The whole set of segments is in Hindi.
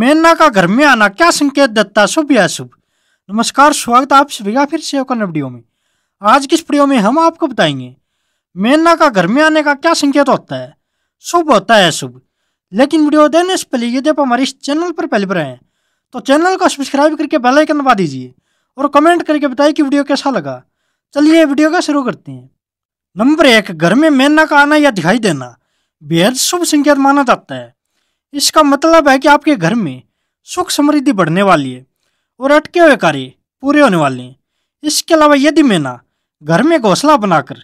मेना का घर में आना क्या संकेत देता है शुभ या शुभ नमस्कार स्वागत आप सभी का फिर से ओकन वीडियो में आज की इस वीडियो में हम आपको बताएंगे मेना का घर में आने का क्या संकेत होता है शुभ होता है शुभ लेकिन वीडियो देने से पहले यदि आप हमारे इस चैनल पर पहले पर तो चैनल को सब्सक्राइब करके बेल आइकन दबा दीजिए और कमेंट करके बताइए कि वीडियो कैसा लगा चलिए वीडियो का शुरू करते हैं नंबर एक घर में मेना का आना या दिखाई देना बेहद शुभ संकेत माना जाता है इसका मतलब है कि आपके घर में सुख समृद्धि बढ़ने वाली है और अटके हुए कार्य पूरे होने वाले हैं इसके अलावा यदि मैना घर में घोसला बनाकर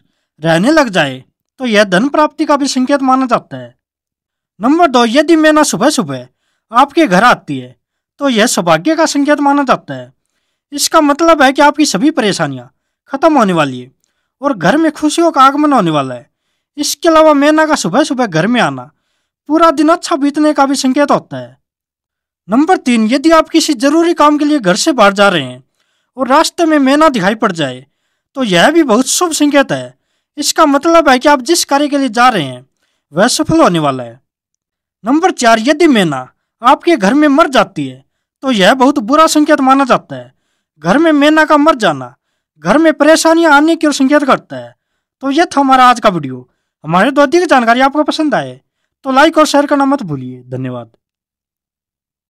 रहने लग जाए तो यह धन प्राप्ति का भी संकेत माना जाता है नंबर दो यदि मैना सुबह सुबह आपके घर आती है तो यह सौभाग्य का संकेत माना जाता है इसका मतलब है कि आपकी सभी परेशानियाँ खत्म होने वाली है और घर में खुशियों का आगमन होने वाला है इसके अलावा मैना का सुबह सुबह घर में आना पूरा दिन अच्छा बीतने का भी संकेत होता है नंबर तीन यदि आप किसी जरूरी काम के लिए घर से बाहर जा रहे हैं और रास्ते में मैना दिखाई पड़ जाए तो यह भी बहुत शुभ संकेत है इसका मतलब है कि आप जिस कार्य के लिए जा रहे हैं वह सफल होने वाला है नंबर चार यदि मैना आपके घर में मर जाती है तो यह बहुत बुरा संकेत माना जाता है घर में मैना का मर जाना घर में परेशानियां आने की ओर संकेत करता है तो यह था हमारा आज का वीडियो हमारे दो अधिक जानकारी आपको पसंद आए तो लाइक और शेयर करना मत भूलिए धन्यवाद